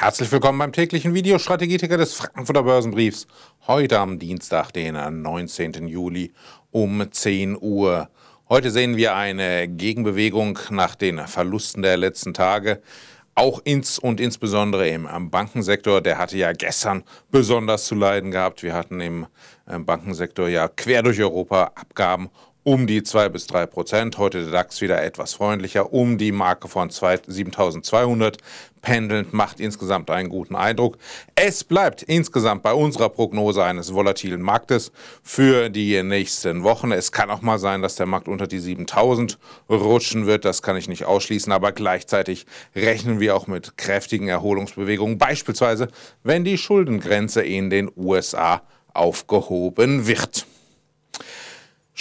Herzlich willkommen beim täglichen Videostrategieticker des Frankfurter Börsenbriefs. Heute am Dienstag, den 19. Juli um 10 Uhr. Heute sehen wir eine Gegenbewegung nach den Verlusten der letzten Tage. Auch ins und insbesondere im Bankensektor, der hatte ja gestern besonders zu leiden gehabt. Wir hatten im äh, Bankensektor ja quer durch Europa Abgaben um die 2 bis 3 Prozent. Heute der DAX wieder etwas freundlicher, um die Marke von 7200 pendelnd, macht insgesamt einen guten Eindruck. Es bleibt insgesamt bei unserer Prognose eines volatilen Marktes für die nächsten Wochen. Es kann auch mal sein, dass der Markt unter die 7000 rutschen wird, das kann ich nicht ausschließen, aber gleichzeitig rechnen wir auch mit kräftigen Erholungsbewegungen, beispielsweise wenn die Schuldengrenze in den USA aufgehoben wird.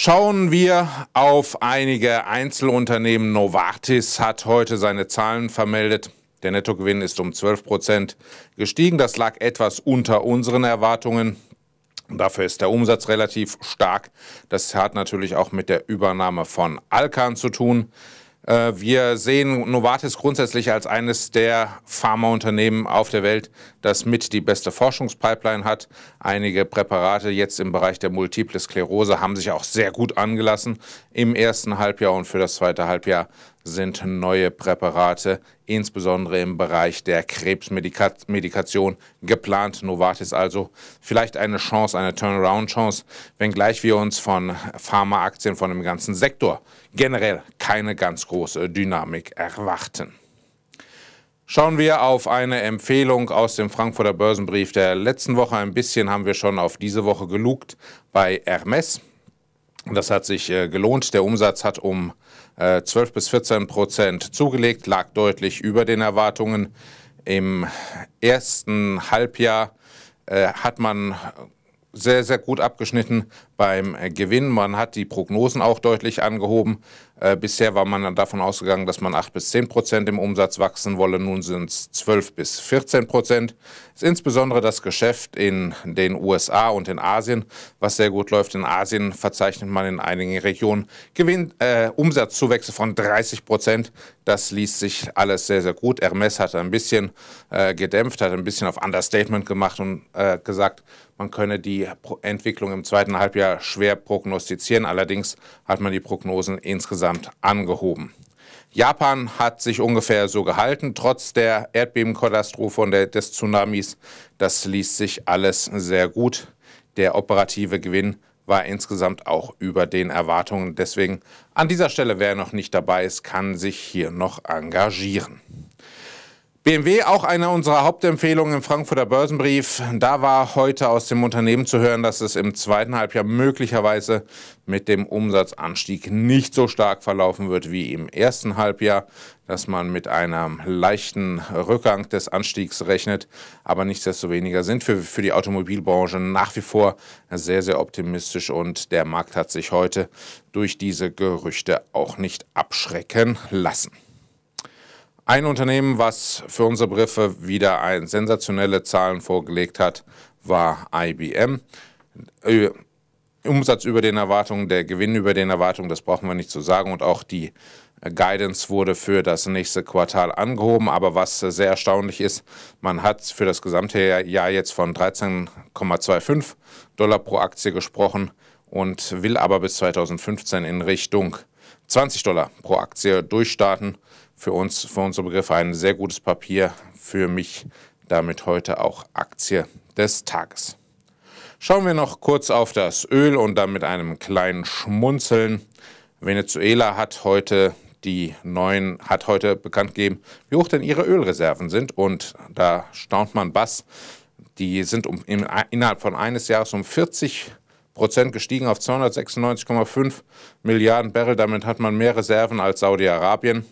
Schauen wir auf einige Einzelunternehmen. Novartis hat heute seine Zahlen vermeldet. Der Nettogewinn ist um 12 Prozent gestiegen. Das lag etwas unter unseren Erwartungen. Dafür ist der Umsatz relativ stark. Das hat natürlich auch mit der Übernahme von Alkan zu tun. Äh, wir sehen Novartis grundsätzlich als eines der Pharmaunternehmen auf der Welt, das mit die beste Forschungspipeline hat. Einige Präparate jetzt im Bereich der Multiple Sklerose haben sich auch sehr gut angelassen im ersten Halbjahr und für das zweite Halbjahr sind neue Präparate, insbesondere im Bereich der Krebsmedikation geplant. Novartis also vielleicht eine Chance, eine Turnaround-Chance, wenngleich wir uns von Pharmaaktien, von dem ganzen Sektor generell keine ganz große Dynamik erwarten. Schauen wir auf eine Empfehlung aus dem Frankfurter Börsenbrief der letzten Woche. Ein bisschen haben wir schon auf diese Woche gelugt bei Hermes. Das hat sich äh, gelohnt. Der Umsatz hat um 12 äh, bis 14 Prozent zugelegt, lag deutlich über den Erwartungen. Im ersten Halbjahr äh, hat man sehr, sehr gut abgeschnitten beim Gewinn. Man hat die Prognosen auch deutlich angehoben. Äh, bisher war man davon ausgegangen, dass man 8 bis 10 Prozent im Umsatz wachsen wolle. Nun sind es 12 bis 14 Prozent. Ist insbesondere das Geschäft in den USA und in Asien, was sehr gut läuft. In Asien verzeichnet man in einigen Regionen Gewinn, äh, Umsatzzuwächse von 30 Prozent. Das liest sich alles sehr, sehr gut. Hermes hat ein bisschen äh, gedämpft, hat ein bisschen auf Understatement gemacht und äh, gesagt, man könne die Entwicklung im zweiten Halbjahr schwer prognostizieren. Allerdings hat man die Prognosen insgesamt insgesamt angehoben. Japan hat sich ungefähr so gehalten, trotz der Erdbebenkatastrophe und des Tsunamis. Das liest sich alles sehr gut. Der operative Gewinn war insgesamt auch über den Erwartungen. Deswegen an dieser Stelle, wer noch nicht dabei ist, kann sich hier noch engagieren. BMW auch eine unserer Hauptempfehlungen im Frankfurter Börsenbrief. Da war heute aus dem Unternehmen zu hören, dass es im zweiten Halbjahr möglicherweise mit dem Umsatzanstieg nicht so stark verlaufen wird wie im ersten Halbjahr, dass man mit einem leichten Rückgang des Anstiegs rechnet. Aber nichtsdestoweniger sind wir für die Automobilbranche nach wie vor sehr, sehr optimistisch und der Markt hat sich heute durch diese Gerüchte auch nicht abschrecken lassen. Ein Unternehmen, was für unsere Begriffe wieder ein sensationelle Zahlen vorgelegt hat, war IBM. Äh, Umsatz über den Erwartungen, der Gewinn über den Erwartungen, das brauchen wir nicht zu sagen. Und auch die Guidance wurde für das nächste Quartal angehoben. Aber was sehr erstaunlich ist, man hat für das gesamte Jahr jetzt von 13,25 Dollar pro Aktie gesprochen und will aber bis 2015 in Richtung 20 Dollar pro Aktie durchstarten. Für uns, für unsere Begriffe, ein sehr gutes Papier. Für mich damit heute auch Aktie des Tages. Schauen wir noch kurz auf das Öl und dann mit einem kleinen Schmunzeln. Venezuela hat heute die neuen, hat heute bekannt gegeben, wie hoch denn ihre Ölreserven sind. Und da staunt man Bass. Die sind um, im, innerhalb von eines Jahres um 40 Prozent gestiegen auf 296,5 Milliarden Barrel. Damit hat man mehr Reserven als Saudi-Arabien.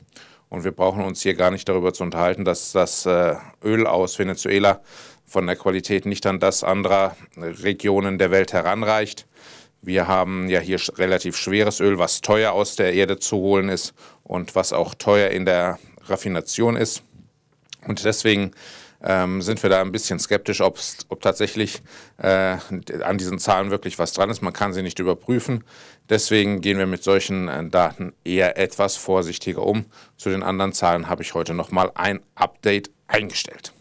Und wir brauchen uns hier gar nicht darüber zu unterhalten, dass das äh, Öl aus Venezuela von der Qualität nicht an das anderer Regionen der Welt heranreicht. Wir haben ja hier relativ schweres Öl, was teuer aus der Erde zu holen ist und was auch teuer in der Raffination ist. Und deswegen ähm, sind wir da ein bisschen skeptisch, ob tatsächlich äh, an diesen Zahlen wirklich was dran ist. Man kann sie nicht überprüfen. Deswegen gehen wir mit solchen äh, Daten eher etwas vorsichtiger um. Zu den anderen Zahlen habe ich heute nochmal ein Update eingestellt.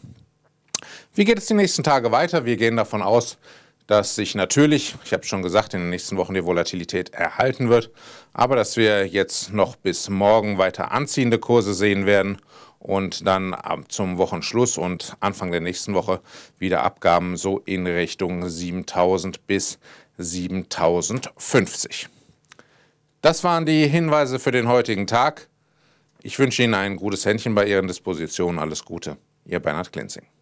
Wie geht es die nächsten Tage weiter? Wir gehen davon aus, dass sich natürlich, ich habe schon gesagt, in den nächsten Wochen die Volatilität erhalten wird, aber dass wir jetzt noch bis morgen weiter anziehende Kurse sehen werden und dann zum Wochenschluss und Anfang der nächsten Woche wieder Abgaben so in Richtung 7000 bis 7050. Das waren die Hinweise für den heutigen Tag. Ich wünsche Ihnen ein gutes Händchen bei Ihren Dispositionen. Alles Gute. Ihr Bernhard Klinzing.